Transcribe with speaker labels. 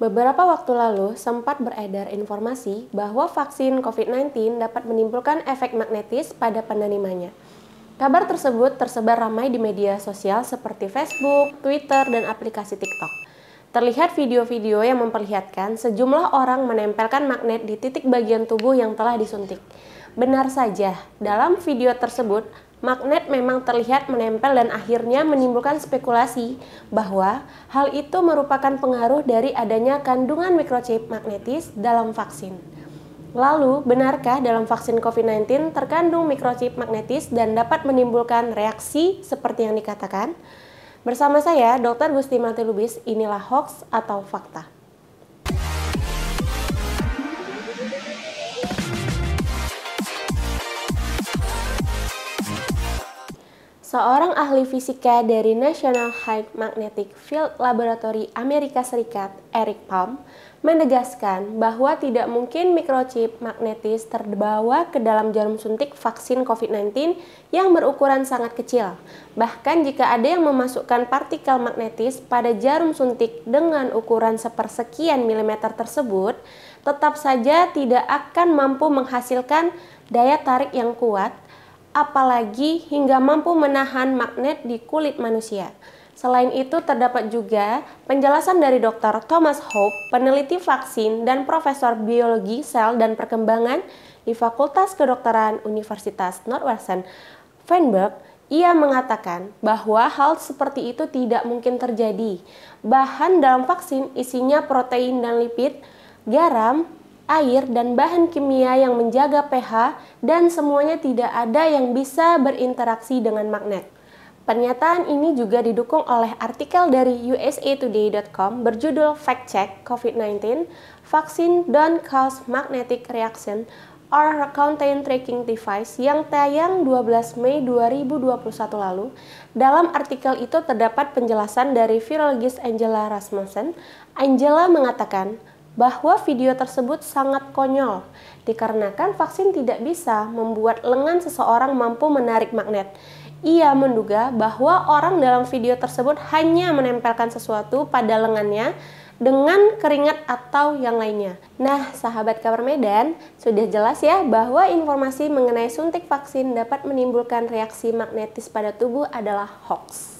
Speaker 1: Beberapa waktu lalu sempat beredar informasi bahwa vaksin COVID-19 dapat menimbulkan efek magnetis pada penerimanya. Kabar tersebut tersebar ramai di media sosial seperti Facebook, Twitter, dan aplikasi TikTok terlihat video-video yang memperlihatkan sejumlah orang menempelkan magnet di titik bagian tubuh yang telah disuntik. Benar saja, dalam video tersebut magnet memang terlihat menempel dan akhirnya menimbulkan spekulasi bahwa hal itu merupakan pengaruh dari adanya kandungan microchip magnetis dalam vaksin. Lalu, benarkah dalam vaksin COVID-19 terkandung microchip magnetis dan dapat menimbulkan reaksi seperti yang dikatakan? Bersama saya, Dr. Gusti Mati Lubis, inilah hoax atau fakta. seorang ahli fisika dari National High Magnetic Field Laboratory Amerika Serikat, Eric Palm, menegaskan bahwa tidak mungkin mikrochip magnetis terbawa ke dalam jarum suntik vaksin COVID-19 yang berukuran sangat kecil. Bahkan jika ada yang memasukkan partikel magnetis pada jarum suntik dengan ukuran sepersekian milimeter tersebut, tetap saja tidak akan mampu menghasilkan daya tarik yang kuat apalagi hingga mampu menahan magnet di kulit manusia. Selain itu terdapat juga penjelasan dari Dr. Thomas Hope, peneliti vaksin dan profesor biologi sel dan perkembangan di Fakultas Kedokteran Universitas Northwestern, Feinberg, ia mengatakan bahwa hal seperti itu tidak mungkin terjadi. Bahan dalam vaksin isinya protein dan lipid, garam, air, dan bahan kimia yang menjaga pH, dan semuanya tidak ada yang bisa berinteraksi dengan magnet. Pernyataan ini juga didukung oleh artikel dari USA Today.com berjudul Fact Check COVID-19 Vaksin Don't Cause Magnetic Reaction or Contain Tracking Device yang tayang 12 Mei 2021 lalu. Dalam artikel itu terdapat penjelasan dari virologis Angela Rasmussen. Angela mengatakan, bahwa video tersebut sangat konyol dikarenakan vaksin tidak bisa membuat lengan seseorang mampu menarik magnet. Ia menduga bahwa orang dalam video tersebut hanya menempelkan sesuatu pada lengannya dengan keringat atau yang lainnya. Nah, sahabat kabar Medan, sudah jelas ya bahwa informasi mengenai suntik vaksin dapat menimbulkan reaksi magnetis pada tubuh adalah hoax.